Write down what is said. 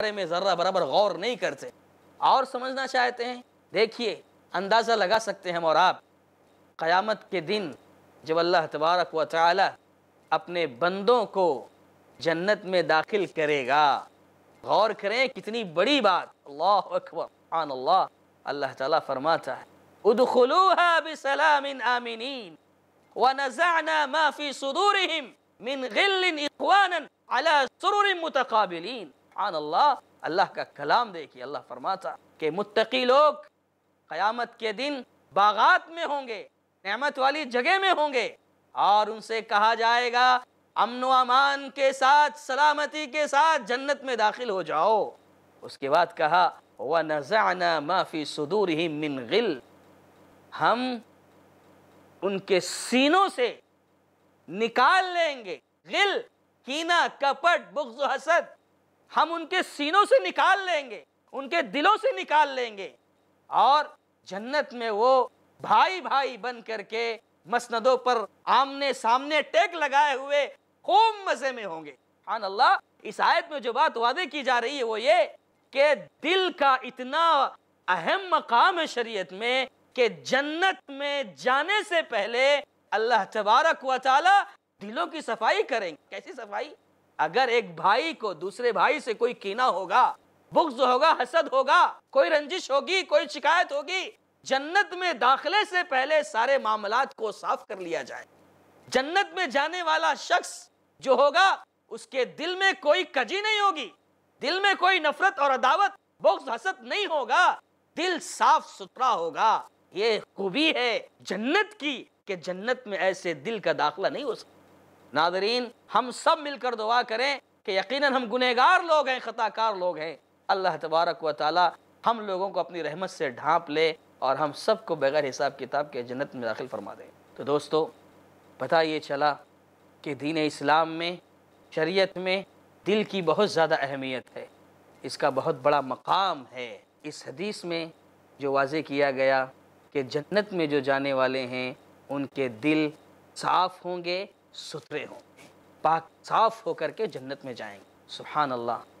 बारे में जरा बराबर गौर नहीं करते और समझना चाहते हैं देखिए अंदाज़ा लगा सकते हैं हम और आप क़यामत के दिन जब अल्लाह तबारक व ताली अपने बंदों को जन्नत में दाखिल करेगा गौर करें कितनी बड़ी बात अल्लाह अकबर आन अल्लाह अल्लाह ताला फरमाता है उदखलूहा बिसलाम आमिनीन व नज़अना मा फी सुदूरिहिम मिन गिल्लिन इखवानन अला सुरुरिन मुतकाबिलीन सुबहान अल्लाह अल्लाह का कलाम देखिए अल्लाह फरमाता कि मुत्तकी लोग क़यामत के दिन बागात में होंगे नमत वाली जगह में होंगे और उनसे कहा जाएगा अमन अमान के साथ सलामती के साथ जन्नत में दाखिल हो जाओ उसके बाद कहा व नजाना माफ़ी सदूर ही मिन गिल हम उनके सीनों से निकाल लेंगे गिल कीना कपट बुग्ज हसद हम उनके सीनों से निकाल लेंगे उनके दिलों से निकाल लेंगे और जन्नत में वो भाई भाई बन करके मसनदों पर आमने सामने टेक लगाए हुए खूब मजे में होंगे खान अल्लाह इस आयत में जो बात वादे की जा रही है वो ये कि दिल का इतना अहम मकाम है शरीयत में कि जन्नत में जाने से पहले अल्लाह तबारक वाली दिलों की सफाई करेंगे कैसी सफाई अगर एक भाई को दूसरे भाई से कोई कीना होगा बुग्ज होगा हसद होगा कोई रंजिश होगी कोई शिकायत होगी जन्नत में दाखिले से पहले सारे मामला को साफ कर लिया जाए जन्नत में जाने वाला शख्स जो होगा उसके दिल में कोई कजी नहीं होगी दिल में कोई नफरत और अदावत बुग्ज हसद नहीं होगा दिल साफ सुथरा होगा ये खूबी है जन्नत की कि जन्नत में ऐसे दिल का दाखिला नहीं हो सकता नादरीन हम सब मिलकर दुआ करें कि यकीनन हम गुनहगार लोग हैं ख़ताकार लोग हैं अल्लाह तबारक व ताली हम लोगों को अपनी रहमत से ढांप ले और हम सबको बगैर हिसाब किताब के जन्नत में दाखिल फरमा दें तो दोस्तों पता ये चला कि दीन इस्लाम में शरीयत में दिल की बहुत ज़्यादा अहमियत है इसका बहुत बड़ा मकाम है इस हदीस में जो वाज किया गया कि जन्नत में जो जाने वाले हैं उनके दिल साफ़ होंगे सुथरे हों पाक साफ होकर के जन्नत में जाएंगे सुबहान अल्लाह